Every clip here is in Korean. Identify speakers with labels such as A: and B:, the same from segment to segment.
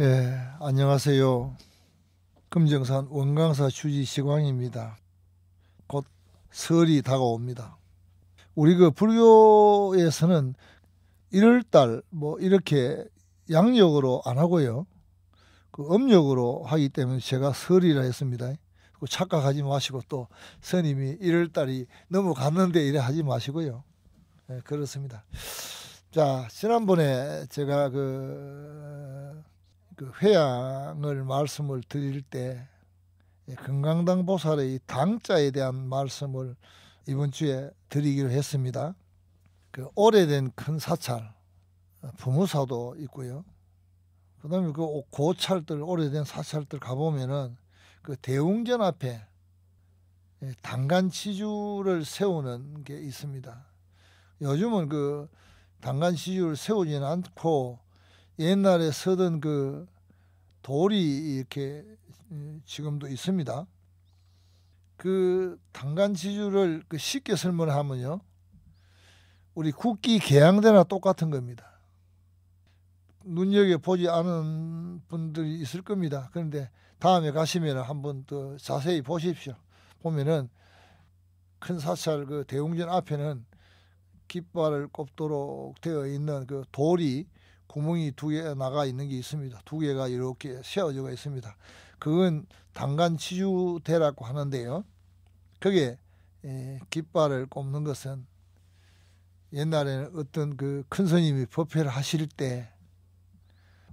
A: 예, 안녕하세요. 금정산 원강사 휴지 시광입니다. 곧 설이 다가옵니다. 우리 그 불교에서는 1월달 뭐 이렇게 양력으로 안 하고요. 그 음력으로 하기 때문에 제가 설이라 했습니다. 착각하지 마시고 또 스님이 1월달이 넘어갔는데 이래 하지 마시고요. 예, 그렇습니다. 자, 지난번에 제가 그그 회양을 말씀을 드릴 때 금강당 보살의 당자에 대한 말씀을 이번 주에 드리기로 했습니다. 그 오래된 큰 사찰, 부무사도 있고요. 그다음에 그 고찰들 오래된 사찰들 가보면은 그 대웅전 앞에 당간치주를 세우는 게 있습니다. 요즘은 그 당간치주를 세우지는 않고 옛날에 쓰던 그 돌이 이렇게 음, 지금도 있습니다. 그 당간지주를 그 쉽게 설명하면요. 우리 국기 개양대나 똑같은 겁니다. 눈여겨보지 않은 분들이 있을 겁니다. 그런데 다음에 가시면 한번 더 자세히 보십시오. 보면은 큰 사찰 그 대웅전 앞에는 깃발을 꼽도록 되어 있는 그 돌이 구멍이 두 개 나가 있는 게 있습니다. 두 개가 이렇게 세워져 있습니다. 그건 단간 치주대라고 하는데요. 그게 예, 깃발을 꼽는 것은 옛날에는 어떤 그 큰 스님이 법회를 하실 때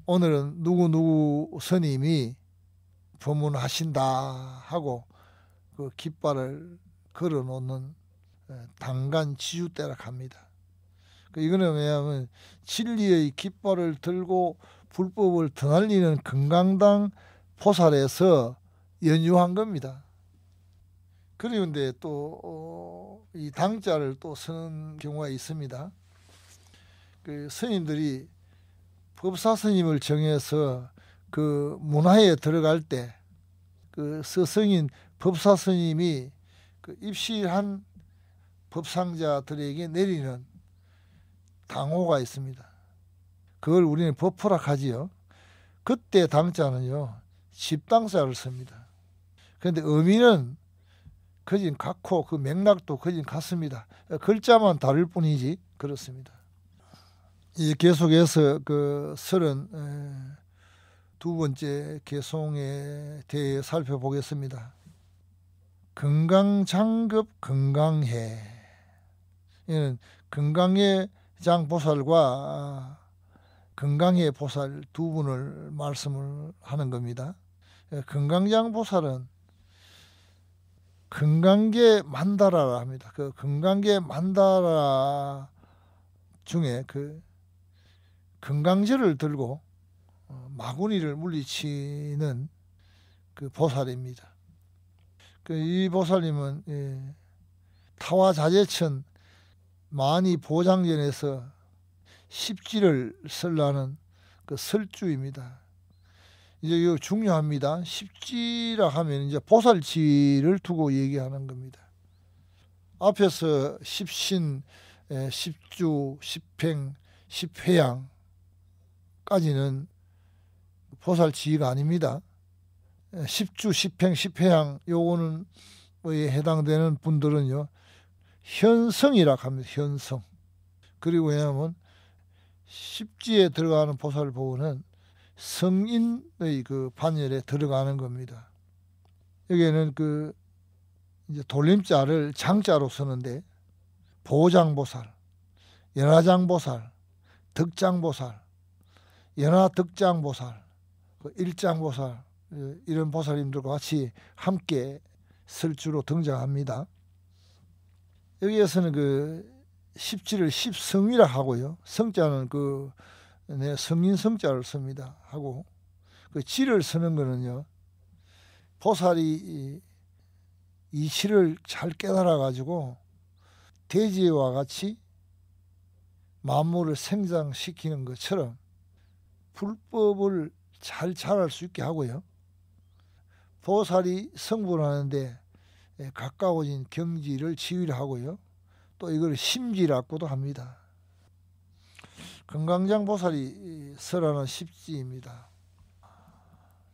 A: 오늘은 누구누구 스님이 법문하신다 하고 그 깃발을 걸어 놓는 예, 단간 치주대라 합니다. 그러니까 이거는 왜냐하면 진리의 깃발을 들고 불법을 드날리는 금강당 포살에서 연유한 겁니다. 그런데 또이 어, 당자를 또 쓰는 경우가 있습니다. 그 스님들이 법사 스님을 정해서 그 문화에 들어갈 때 그 스승인 법사 스님이 그 입시한 법상자들에게 내리는 당호가 있습니다. 그걸 우리는 버프라 하지요. 그때 당자는요. 십당사를 씁니다. 그런데 의미는 그진 같고 그 맥락도 그진 같습니다. 글자만 다를 뿐이지 그렇습니다. 이 계속해서 그 서른 두 번째 개송에 대해 살펴보겠습니다. 건강장급 건강해 이는 건강에 장보살과 아, 금강의 보살 두 분을 말씀을 하는 겁니다. 건강장 예, 보살은 건강계 만다라라 합니다. 그 건강계 만다라 중에 그 건강제를 들고 어, 마구니를 물리치는 그 보살입니다. 그 이 보살님은 예, 타와자재천 많이 보장전에서 십지를 설라는 그 설주입니다. 이제 이 중요합니다. 십지라 하면 이제 보살치를 두고 얘기하는 겁니다. 앞에서 십신, 예, 십주, 십행, 십회양까지는 보살치가 아닙니다. 예, 십주, 십행, 십회양 요거는 해당되는 분들은요. 현성이라 합니다. 현성. 그리고 왜냐하면 십지에 들어가는 보살보호는 성인의 그 반열에 들어가는 겁니다. 여기에는 그 이제 돌림자를 장자로 쓰는데 보장보살, 연하장보살, 득장보살, 연하득장보살, 그 일장보살 예, 이런 보살님들과 같이 함께 쓸 주로 등장합니다. 여기에서는 그 십지를 십성이라 하고요. 성자는 그 네, 성인 성자를 씁니다. 하고 그 지를 쓰는 거는요. 보살이 이치를 잘 깨달아 가지고 돼지와 같이 만물을 생장시키는 것처럼 불법을 잘 자랄 수 있게 하고요. 보살이 성불하는데 예, 가까워진 경지를 지휘하고요. 를또 이걸 심지라고도 합니다. 금강장 보살이 설하는 십지입니다.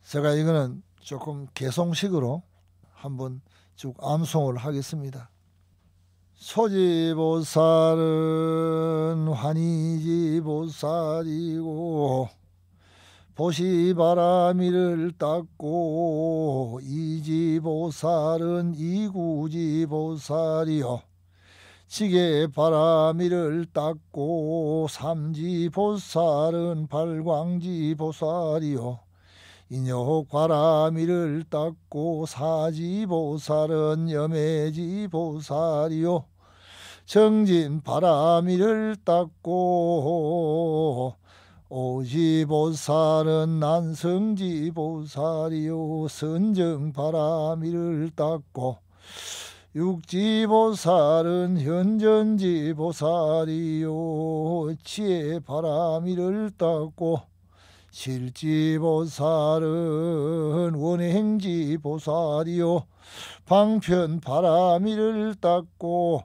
A: 제가 이거는 조금 개성식으로 한번 쭉 암송을 하겠습니다. 소지보살은 환희지보살이고 보시 바람이를 닦고 이지보살은 이구지보살이요 지게 바람이를 닦고 삼지보살은 발광지보살이요 인욕 바람이를 닦고 사지보살은 염해지보살이요 정진 바람이를 닦고 오지보살은 난성지보살이요 선정바람이를 닦고 육지보살은 현전지보살이요 지혜바람이를 닦고 실지보살은 원행지보살이요 방편바람이를 닦고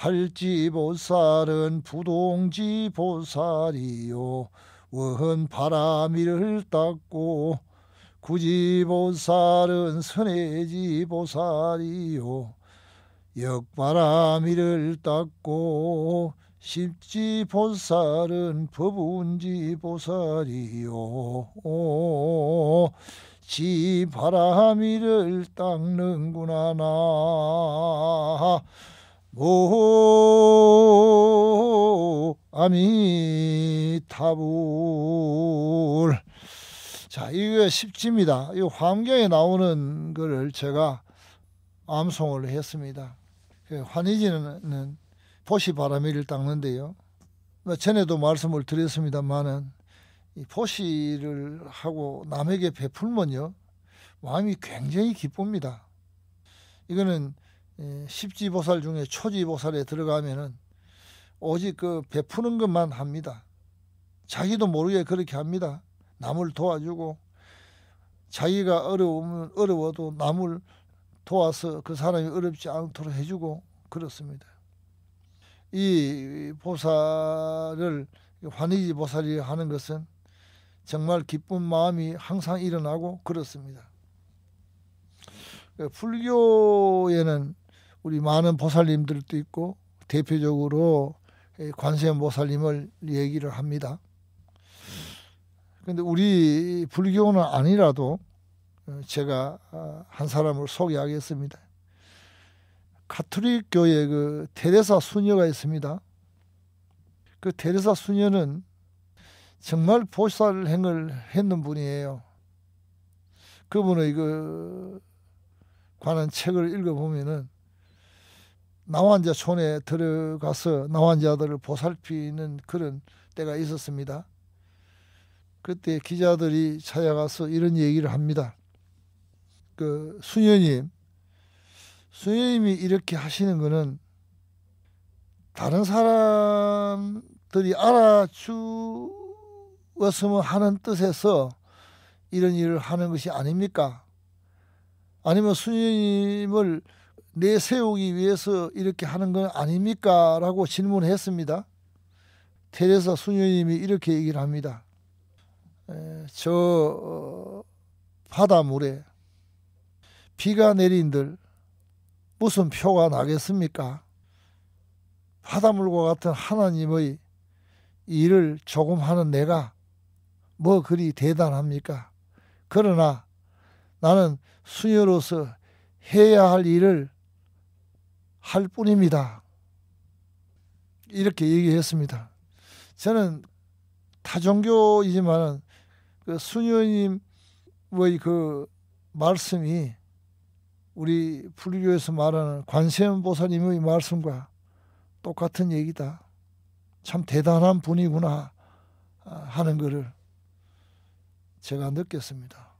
A: 팔지보살은 부동지보살이요 원바람이를 닦고 구지보살은 선해지보살이요 역바람이를 닦고 십지보살은 법운지보살이요 지바람이를 닦는구나 나오 아미타불 자 이게 십지입니다. 이 환경에 나오는 거를 제가 암송을 했습니다. 예, 환희지는 보시 바람이를 닦는데요. 뭐 전에도 말씀을 드렸습니다만은 이 포시를 하고 남에게 베풀면요 마음이 굉장히 기쁩니다. 이거는 예, 십지보살 중에 초지보살에 들어가면은 오직 그 베푸는 것만 합니다. 자기도 모르게 그렇게 합니다. 남을 도와주고 자기가 어려우면 어려워도 남을 도와서 그 사람이 어렵지 않도록 해주고 그렇습니다. 이 보살을 환희지 보살이 하는 것은 정말 기쁜 마음이 항상 일어나고 그렇습니다. 그 불교에는 우리 많은 보살님들도 있고 대표적으로 관세음보살님을 얘기를 합니다. 그런데 우리 불교는 아니라도 어, 제가 아, 한 사람을 소개하겠습니다. 카톨릭 교회 그 테레사 수녀가 있습니다. 그 테레사 수녀는 정말 보살 행을 했는 분이에요. 그분의 그 관한 책을 읽어보면은 나환자 촌에 들어가서 나환자들을 보살피는 그런 때가 있었습니다. 그때 기자들이 찾아가서 이런 얘기를 합니다. 그 수녀님, 수녀님이 이렇게 하시는 거는 다른 사람들이 알아주었으면 하는 뜻에서 이런 일을 하는 것이 아닙니까? 아니면 수녀님을 내세우기 위해서 이렇게 하는 건 아닙니까? 라고 질문했습니다. 테레사 수녀님이 이렇게 얘기를 합니다. 저 어, 바닷물에 비가 내린들 무슨 표가 나겠습니까? 바닷물과 같은 하나님의 일을 조금 하는 내가 뭐 그리 대단합니까? 그러나 나는 수녀로서 해야 할 일을 할 뿐입니다. 이렇게 얘기했습니다. 저는 타종교이지만 그 수녀님의 그 말씀이 우리 불교에서 말하는 관세음 보살님의 말씀과 똑같은 얘기다. 참 대단한 분이구나 아, 하는 것을 제가 느꼈습니다.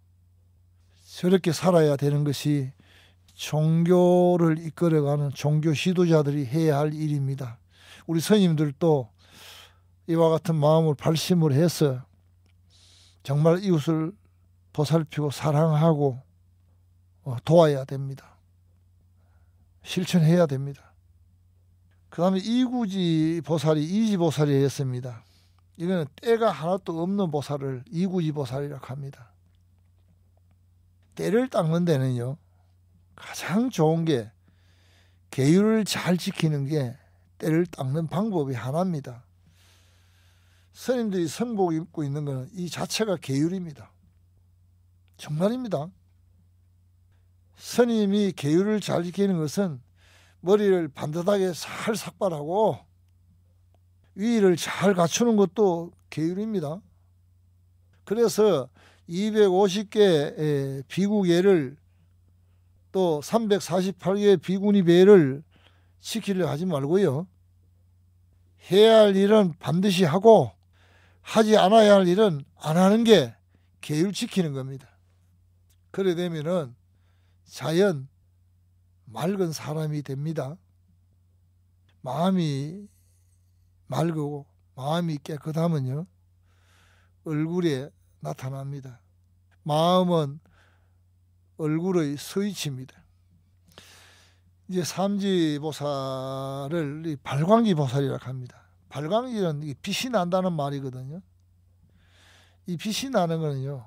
A: 저렇게 살아야 되는 것이 종교를 이끌어가는 종교 시도자들이 해야 할 일입니다. 우리 선임들도 이와 같은 마음을 발심을 해서 정말 이웃을 보살피고 사랑하고 어, 도와야 됩니다. 실천해야 됩니다. 그 다음에 이구지 보살이 이지 보살이 했습니다. 이거는 때가 하나도 없는 보살을 이구지 보살이라고 합니다. 때를 닦는 데는요. 가장 좋은 게 계율을 잘 지키는 게 때를 닦는 방법이 하나입니다. 스님들이 선복 입고 있는 것은 이 자체가 계율입니다. 정말입니다. 스님이 계율을 잘 지키는 것은 머리를 반듯하게 살 삭발하고 위를 잘 갖추는 것도 계율입니다. 그래서 250개의 비구개를 또 348개의 비군이 배를 시키려 하지 말고요. 해야 할 일은 반드시 하고 하지 않아야 할 일은 안 하는 게 계율 지키는 겁니다. 그래 되면은 자연 맑은 사람이 됩니다. 마음이 맑고 마음이 깨끗하면요. 얼굴에 나타납니다. 마음은 얼굴의 스위치입니다. 이제 삼지보살을 발광지 보살이라고 합니다. 발광지는 빛이 난다는 말이거든요. 이 빛이 나는 거는요.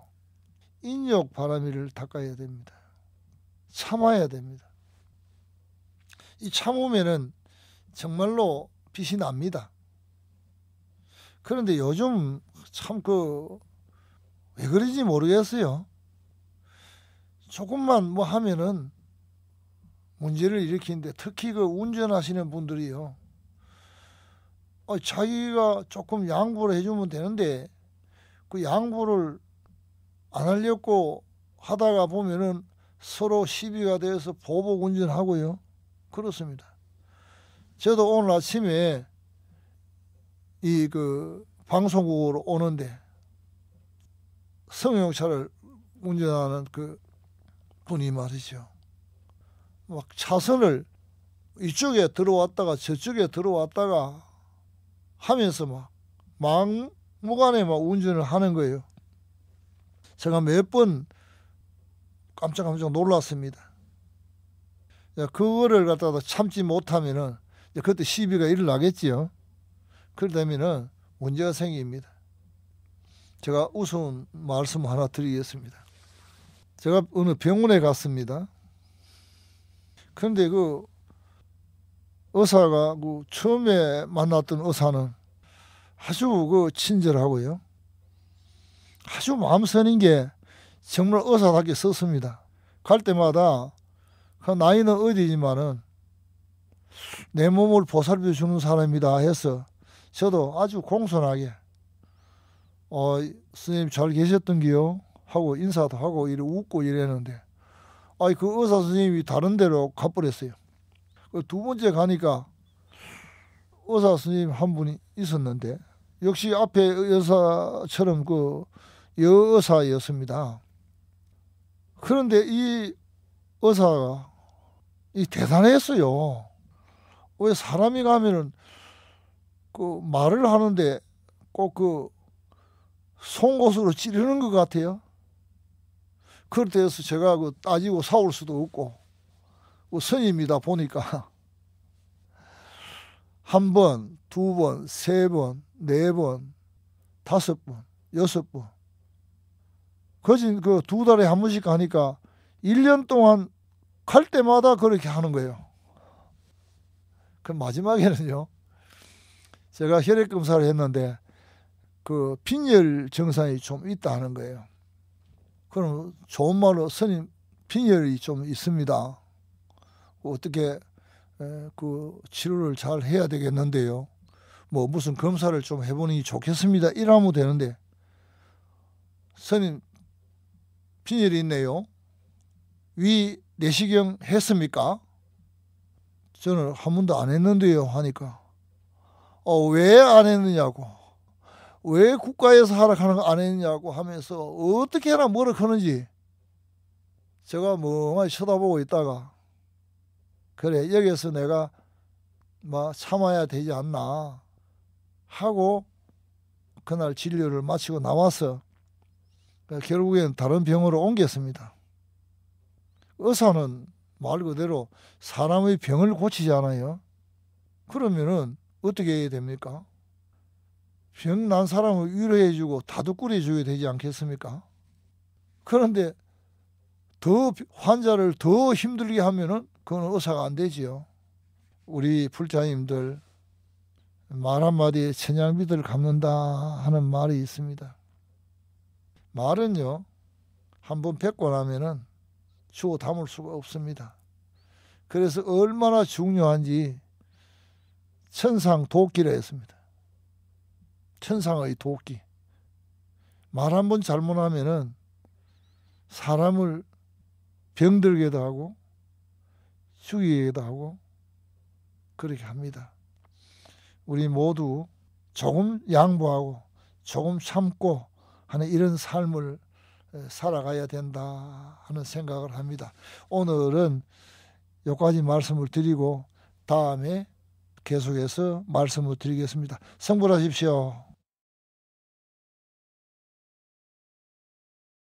A: 인욕 바람이를 닦아야 됩니다. 참아야 됩니다. 이 참으면은 정말로 빛이 납니다. 그런데 요즘 참 그 왜 그런지 모르겠어요. 조금만 뭐 하면은 문제를 일으키는데 특히 그 운전하시는 분들이요. 어, 자기가 조금 양보를 해주면 되는데 그 양보를 안 하려고 하다가 보면은 서로 시비가 되어서 보복 운전하고요. 그렇습니다. 저도 오늘 아침에 이 그 방송국으로 오는데 성형차를 운전하는 그 분이 말이죠. 막 차선을 이쪽에 들어왔다가 저쪽에 들어왔다가 하면서 막 막무가내 막 운전을 하는 거예요. 제가 몇 번 깜짝깜짝 놀랐습니다. 그거를 갖다가 참지 못하면은 그때 시비가 일어나겠지요. 그러다면은 문제가 생깁니다. 제가 우스운 말씀 하나 드리겠습니다. 제가 어느 병원에 갔습니다. 그런데 그 의사가 그 처음에 만났던 의사는 아주 그 친절하고요. 아주 마음 쓰는 게 정말 의사답게 썼습니다. 갈 때마다 그 나이는 어디지만은 내 몸을 보살펴 주는 사람이다 해서 저도 아주 공손하게 어, 스님 잘 계셨던기요? 하고 인사도 하고 이래 웃고 이랬는데 아이 그 의사 선생님이 다른 데로 가버렸어요. 그두 번째 가니까 의사 선생님 한 분이 있었는데 역시 앞에 여사처럼그 여의사였습니다. 그런데 이 의사가 이 대단했어요. 왜 사람이 가면은 그 말을 하는데 꼭 그 송곳으로 찌르는 것 같아요. 그해서 제가 그 따지고 싸울 수도 없고 그선입니다 보니까 한 번, 두 번, 세 번, 네 번, 다섯 번, 여섯 번. 거진 그두 달에 한 번씩 가니까 1년 동안 갈 때마다 그렇게 하는 거예요. 그 마지막에는요. 제가 혈액 검사를 했는데 그 빈혈 증상이 좀 있다 하는 거예요. 그럼 좋은 말로 스님 빈혈이 좀 있습니다. 어떻게 그 치료를 잘 해야 되겠는데요. 뭐 무슨 검사를 좀해보는게 좋겠습니다. 이러면 되는데 스님 빈혈이 있네요. 위 내시경 했습니까? 저는 한 번도 안 했는데요 하니까 어, 왜 안 했느냐고 왜 국가에서 하락하는 거 안 했냐고 하면서 어떻게 해라 뭐라 하는지 제가 멍하니 쳐다보고 있다가 그래 여기서 내가 막 뭐 참아야 되지 않나 하고 그날 진료를 마치고 나와서 결국엔 다른 병으로 옮겼습니다. 의사는 말 그대로 사람의 병을 고치지않아요 그러면은 어떻게 해야 됩니까? 병난 사람을 위로해주고 다독거려줘야 되지 않겠습니까? 그런데 더 환자를 더 힘들게 하면은 그건 의사가 안 되지요. 우리 불자님들 말 한마디에 천양비들 갚는다 하는 말이 있습니다. 말은요 한번 뱉고 나면은 주워 담을 수가 없습니다. 그래서 얼마나 중요한지 천상 도끼라 했습니다. 천상의 도끼. 말 한 번 잘못하면은 사람을 병들게도 하고 죽이게도 하고 그렇게 합니다. 우리 모두 조금 양보하고 조금 참고 하는 이런 삶을 살아가야 된다 하는 생각을 합니다. 오늘은 여기까지 말씀을 드리고 다음에 계속해서 말씀을 드리겠습니다. 성불하십시오.